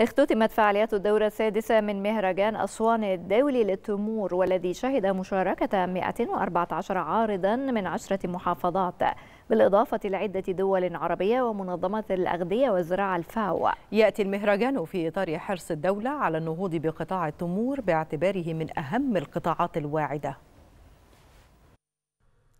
اختتمت فعاليات الدورة السادسة من مهرجان أسوان الدولي للتمور والذي شهد مشاركة 114 عارضا من عشرة محافظات بالإضافة لعدة دول عربية ومنظمة الأغذية والزراعة الفاو يأتي المهرجان في إطار حرص الدولة على النهوض بقطاع التمور باعتباره من أهم القطاعات الواعدة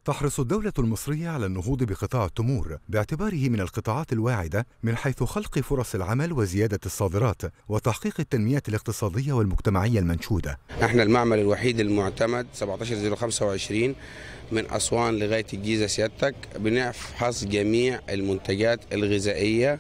تحرص الدولة المصرية على النهوض بقطاع التمور باعتباره من القطاعات الواعدة من حيث خلق فرص العمل وزيادة الصادرات وتحقيق التنمية الاقتصادية والمجتمعية المنشودة. احنا المعمل الوحيد المعتمد 17025 من أسوان لغاية الجيزة سيادتك بنفحص جميع المنتجات الغذائية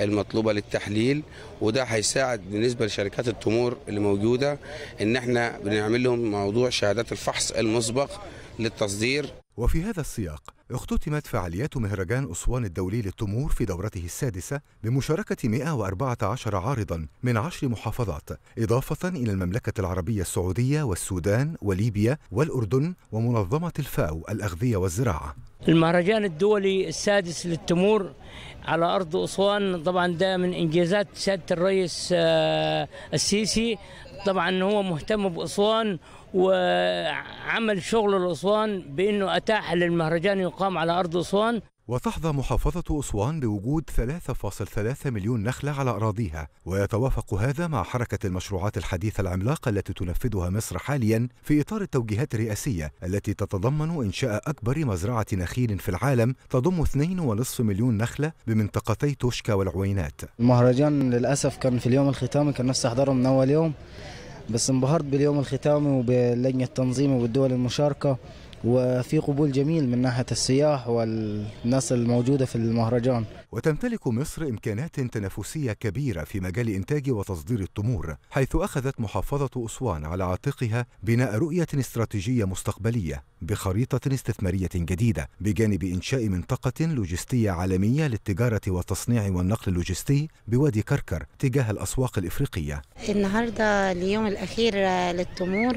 المطلوبه للتحليل وده هيساعد بالنسبه لشركات التمور اللي موجوده ان احنا بنعمل لهم موضوع شهادات الفحص المسبق للتصدير وفي هذا السياق اختتمت فعاليات مهرجان أسوان الدولي للتمور في دورته السادسة بمشاركة 114 عارضا من عشر محافظات إضافة إلى المملكة العربية السعودية والسودان وليبيا والأردن ومنظمة الفاو الأغذية والزراعة المهرجان الدولي السادس للتمور على أرض أسوان طبعا ده من إنجازات سيادة الرئيس آه، السيسي طبعا هو مهتم باسوان وعمل شغل الاسوان بانه اتاح للمهرجان يقام على ارض اسوان وتحظى محافظة أسوان بوجود 3.3 مليون نخلة على أراضيها ويتوافق هذا مع حركة المشروعات الحديثة العملاقة التي تنفذها مصر حاليا في إطار التوجيهات الرئاسية التي تتضمن إنشاء أكبر مزرعة نخيل في العالم تضم 2.5 مليون نخلة بمنطقتي توشكا والعوينات المهرجان للأسف كان في اليوم الختامي كان نفسي أحضره من أول يوم بس انبهرت باليوم الختامي وباللجنة التنظيمي والدول المشاركة وفي قبول جميل من ناحية السياح والناس الموجودة في المهرجان وتمتلك مصر إمكانات تنافسية كبيرة في مجال إنتاج وتصدير التمور حيث أخذت محافظة أسوان على عاتقها بناء رؤية استراتيجية مستقبلية بخريطة استثمارية جديدة بجانب إنشاء منطقة لوجستية عالمية للتجارة والتصنيع والنقل اللوجستي بوادي كركر تجاه الأسواق الإفريقية النهاردة اليوم الأخير للتمور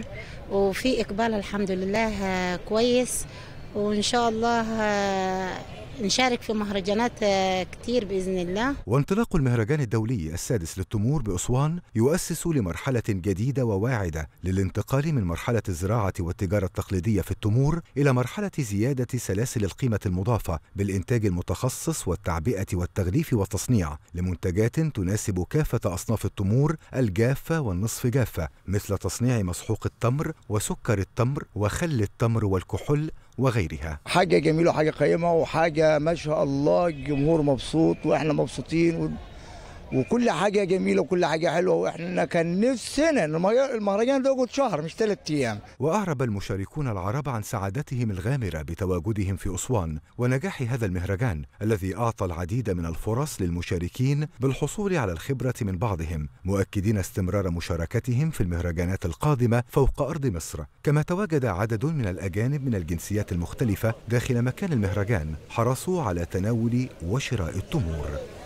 وفي إقبال الحمد لله كويس وإن شاء الله نشارك في مهرجانات آه، كتير بإذن الله وانطلاق المهرجان الدولي السادس للتمور بأسوان يؤسس لمرحلة جديدة وواعدة للانتقال من مرحلة الزراعة والتجارة التقليدية في التمور إلى مرحلة زيادة سلاسل القيمة المضافة بالإنتاج المتخصص والتعبئة والتغليف والتصنيع لمنتجات تناسب كافة أصناف التمور الجافة والنصف جافة مثل تصنيع مسحوق التمر وسكر التمر وخل التمر والكحول وغيرها حاجة جميلة وحاجة قيمة وحاجة ما شاء الله الجمهور مبسوط وإحنا مبسوطين وكل حاجه جميله وكل حاجه حلوه واحنا كان نفسنا المهرجان ده يقعد شهر مش ثلاث ايام. واعرب المشاركون العرب عن سعادتهم الغامره بتواجدهم في اسوان ونجاح هذا المهرجان الذي اعطى العديد من الفرص للمشاركين بالحصول على الخبره من بعضهم مؤكدين استمرار مشاركتهم في المهرجانات القادمه فوق ارض مصر كما تواجد عدد من الاجانب من الجنسيات المختلفه داخل مكان المهرجان حرصوا على تناول وشراء التمور.